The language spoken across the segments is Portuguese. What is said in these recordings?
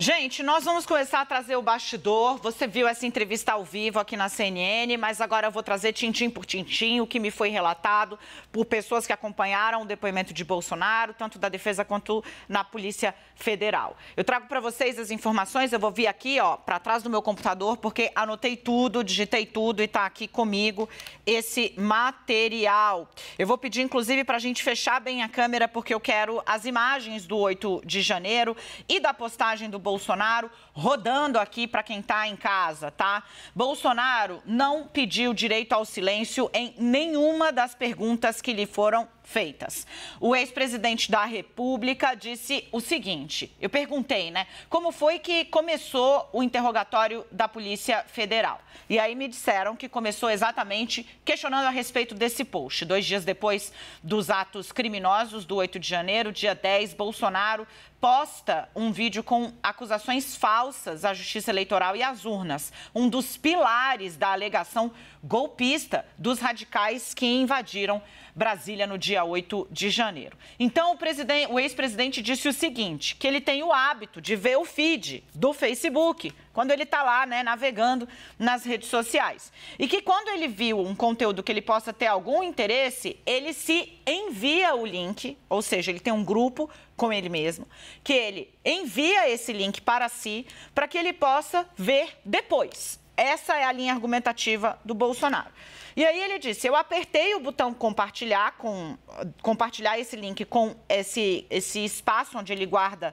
Gente, nós vamos começar a trazer o bastidor. Você viu essa entrevista ao vivo aqui na CNN, mas agora eu vou trazer tintim por tintim o que me foi relatado por pessoas que acompanharam o depoimento de Bolsonaro, tanto da defesa quanto na Polícia Federal. Eu trago para vocês as informações, eu vou vir aqui, ó, para trás do meu computador, porque anotei tudo, digitei tudo e está aqui comigo esse material. Eu vou pedir inclusive para a gente fechar bem a câmera porque eu quero as imagens do 8 de janeiro e da postagem do Bolsonaro rodando aqui para quem está em casa, tá? Bolsonaro não pediu direito ao silêncio em nenhuma das perguntas que lhe foram feitas. O ex-presidente da República disse o seguinte: eu perguntei, né, como foi que começou o interrogatório da Polícia Federal? E aí me disseram que começou exatamente questionando a respeito desse post. Dois dias depois dos atos criminosos do 8 de janeiro, dia 10, Bolsonaro posta um vídeo com acusações falsas à Justiça Eleitoral e às urnas, um dos pilares da alegação golpista dos radicais que invadiram Brasília no dia dia 8 de janeiro. Então, o, o ex-presidente disse o seguinte: que ele tem o hábito de ver o feed do Facebook quando ele está lá, né, navegando nas redes sociais. E que quando ele viu um conteúdo que ele possa ter algum interesse, ele se envia o link, ou seja, ele tem um grupo com ele mesmo, que ele envia esse link para si, para que ele possa ver depois. Essa é a linha argumentativa do Bolsonaro. E aí ele disse: eu apertei o botão compartilhar com compartilhar esse link com esse, esse espaço onde ele guarda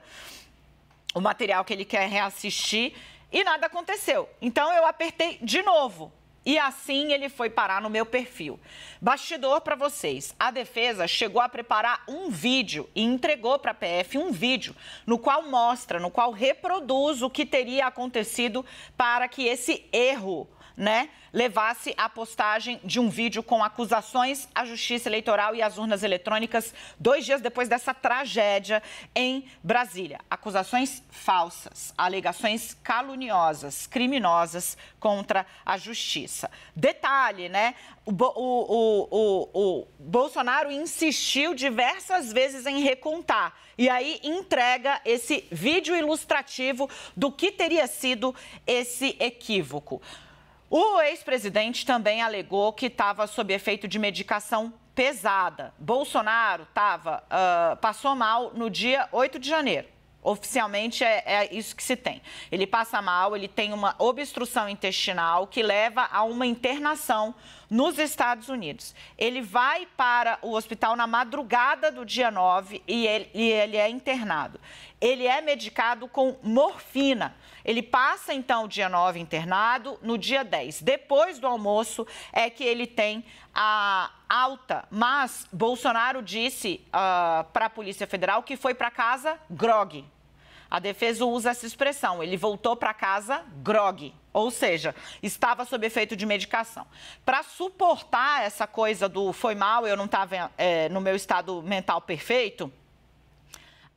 o material que ele quer reassistir e nada aconteceu. Então eu apertei de novo e assim ele foi parar no meu perfil. Bastidor para vocês. A defesa chegou a preparar um vídeo e entregou para a PF um vídeo no qual mostra, no qual reproduz o que teria acontecido para que esse erro né, levasse a postagem de um vídeo com acusações à Justiça Eleitoral e às urnas eletrônicas dois dias depois dessa tragédia em Brasília. Acusações falsas, alegações caluniosas, criminosas contra a Justiça. Detalhe, né? O, o, o, o, Bolsonaro insistiu diversas vezes em recontar e aí entrega esse vídeo ilustrativo do que teria sido esse equívoco. O ex-presidente também alegou que estava sob efeito de medicação pesada. Bolsonaro tava, uh, passou mal no dia 8 de janeiro. Oficialmente é, é, isso que se tem. Ele passa mal, ele tem uma obstrução intestinal que leva a uma internação nos Estados Unidos. Ele vai para o hospital na madrugada do dia 9 e ele, e ele é internado. Ele é medicado com morfina. Ele passa então o dia 9 internado, no dia 10, depois do almoço, é que ele tem a alta. Mas Bolsonaro disse uh, ah, para a Polícia Federal que foi para casa grogue. A defesa usa essa expressão. Ele voltou para casa grogue, ou seja, estava sob efeito de medicação. Para suportar essa coisa do foi mal, eu não estava é, no meu estado mental perfeito,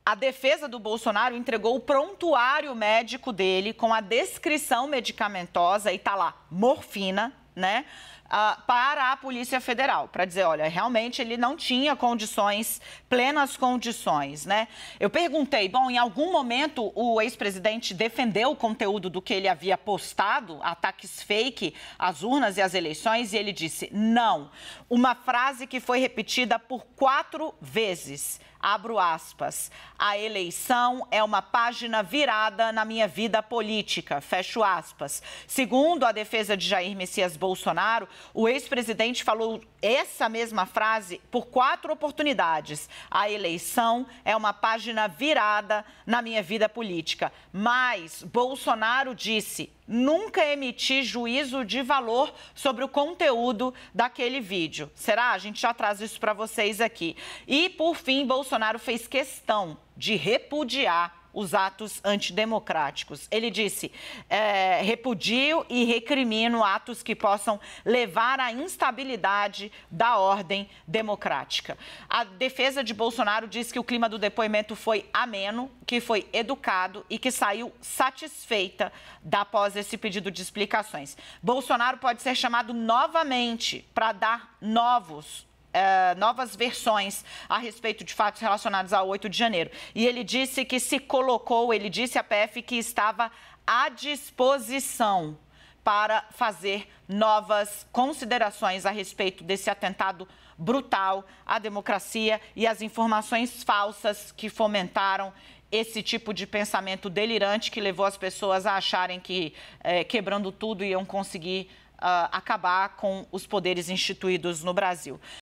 a defesa do Bolsonaro entregou o prontuário médico dele com a descrição medicamentosa e tá lá morfina, né? uh, para a Polícia Federal, para dizer, olha, realmente ele não tinha condições, plenas condições, né? Eu perguntei, bom, em algum momento o ex-presidente defendeu o conteúdo do que ele havia postado, ataques fake às urnas e às eleições, e ele disse, não. Uma frase que foi repetida por quatro vezes abro aspas, a eleição é uma página virada na minha vida política, fecho aspas. Segundo a defesa de Jair Messias Bolsonaro, o ex-presidente falou essa mesma frase por quatro oportunidades. A eleição é uma página virada na minha vida política. Mas Bolsonaro disse: nunca emiti juízo de valor sobre o conteúdo daquele vídeo. Será? A gente já traz isso para vocês aqui. E, por fim, Bolsonaro fez questão de repudiar os atos antidemocráticos. Ele disse: eh, repudio e recrimino atos que possam levar à instabilidade da ordem democrática. A defesa de Bolsonaro diz que o clima do depoimento foi ameno, que foi educado e que saiu satisfeita após esse pedido de explicações. Bolsonaro pode ser chamado novamente para dar novos Uh, novas versões a respeito de fatos relacionados ao 8 de janeiro. E ele disse que se colocou, ele disse à PF que estava à disposição para fazer novas considerações a respeito desse atentado brutal à democracia e as informações falsas que fomentaram esse tipo de pensamento delirante que levou as pessoas a acharem que eh, quebrando tudo iam conseguir Uh, acabar com os poderes instituídos no Brasil.